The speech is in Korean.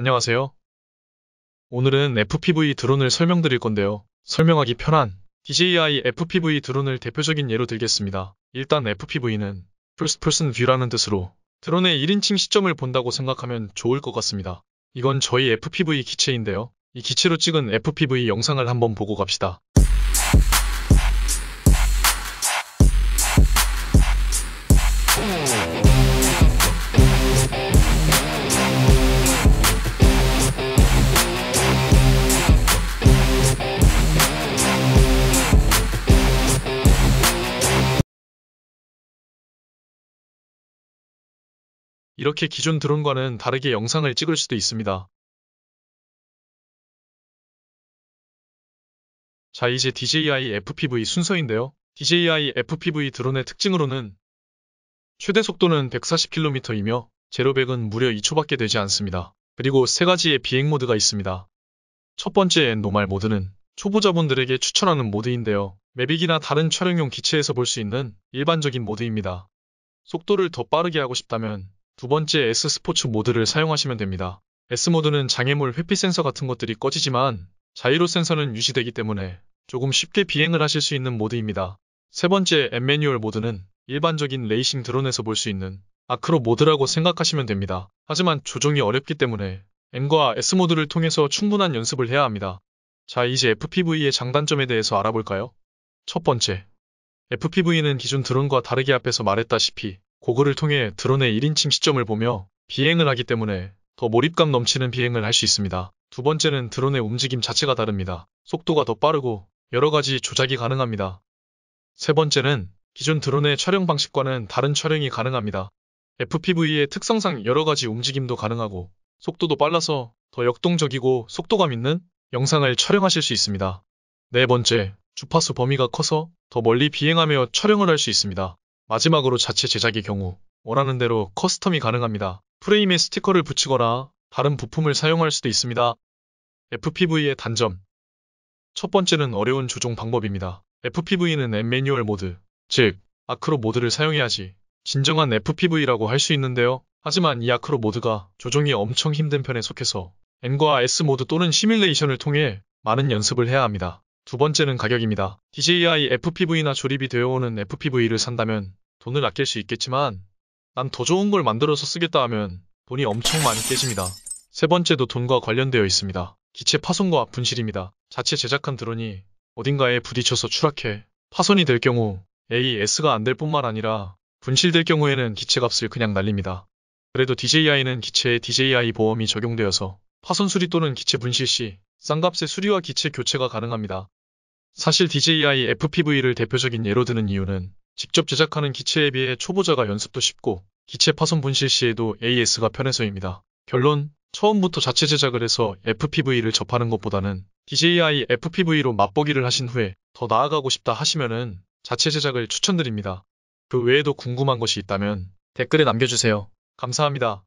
안녕하세요. 오늘은 FPV 드론을 설명드릴 건데요. 설명하기 편한 DJI FPV 드론을 대표적인 예로 들겠습니다. 일단 FPV는 First Person View라는 뜻으로 드론의 1인칭 시점을 본다고 생각하면 좋을 것 같습니다. 이건 저희 FPV 기체인데요. 이 기체로 찍은 FPV 영상을 한번 보고 갑시다. 이렇게 기존 드론과는 다르게 영상을 찍을 수도 있습니다. 자 이제 DJI FPV 순서인데요. DJI FPV 드론의 특징으로는 최대 속도는 140km이며 제로백은 무려 2초밖에 되지 않습니다. 그리고 세 가지의 비행 모드가 있습니다. 첫 번째 노말 모드는 초보자분들에게 추천하는 모드인데요. 매빅이나 다른 촬영용 기체에서 볼 수 있는 일반적인 모드입니다. 속도를 더 빠르게 하고 싶다면 두 번째 S 스포츠 모드를 사용하시면 됩니다. S 모드는 장애물 회피 센서 같은 것들이 꺼지지만 자이로 센서는 유지되기 때문에 조금 쉽게 비행을 하실 수 있는 모드입니다. 세 번째 M 매뉴얼 모드는 일반적인 레이싱 드론에서 볼 수 있는 아크로 모드라고 생각하시면 됩니다. 하지만 조정이 어렵기 때문에 M과 S 모드를 통해서 충분한 연습을 해야 합니다. 자 이제 FPV의 장단점에 대해서 알아볼까요? 첫 번째, FPV는 기존 드론과 다르게 앞에서 말했다시피 고글을 통해 드론의 1인칭 시점을 보며 비행을 하기 때문에 더 몰입감 넘치는 비행을 할 수 있습니다. 두 번째는 드론의 움직임 자체가 다릅니다. 속도가 더 빠르고 여러 가지 조작이 가능합니다. 세 번째는 기존 드론의 촬영 방식과는 다른 촬영이 가능합니다. FPV의 특성상 여러 가지 움직임도 가능하고 속도도 빨라서 더 역동적이고 속도감 있는 영상을 촬영하실 수 있습니다. 네 번째, 주파수 범위가 커서 더 멀리 비행하며 촬영을 할 수 있습니다. 마지막으로 자체 제작의 경우 원하는 대로 커스텀이 가능합니다. 프레임에 스티커를 붙이거나 다른 부품을 사용할 수도 있습니다. FPV의 단점 첫 번째는 어려운 조종 방법입니다. FPV는 M 매뉴얼 모드, 즉 아크로 모드를 사용해야지 진정한 FPV라고 할 수 있는데요. 하지만 이 아크로 모드가 조종이 엄청 힘든 편에 속해서 N과 S 모드 또는 시뮬레이션을 통해 많은 연습을 해야 합니다. 두 번째는 가격입니다. DJI FPV나 조립이 되어오는 FPV를 산다면 돈을 아낄 수 있겠지만 난 더 좋은 걸 만들어서 쓰겠다 하면 돈이 엄청 많이 깨집니다. 세 번째도 돈과 관련되어 있습니다. 기체 파손과 분실입니다. 자체 제작한 드론이 어딘가에 부딪혀서 추락해 파손이 될 경우 AS가 안 될 뿐만 아니라 분실될 경우에는 기체 값을 그냥 날립니다. 그래도 DJI는 기체에 DJI 보험이 적용되어서 파손 수리 또는 기체 분실 시싼값의 수리와 기체 교체가 가능합니다. 사실 DJI FPV를 대표적인 예로 드는 이유는 직접 제작하는 기체에 비해 초보자가 연습도 쉽고 기체 파손 분실 시에도 AS가 편해서입니다. 결론, 처음부터 자체 제작을 해서 FPV를 접하는 것보다는 DJI FPV로 맛보기를 하신 후에 더 나아가고 싶다 하시면은 자체 제작을 추천드립니다. 그 외에도 궁금한 것이 있다면 댓글에 남겨주세요. 감사합니다.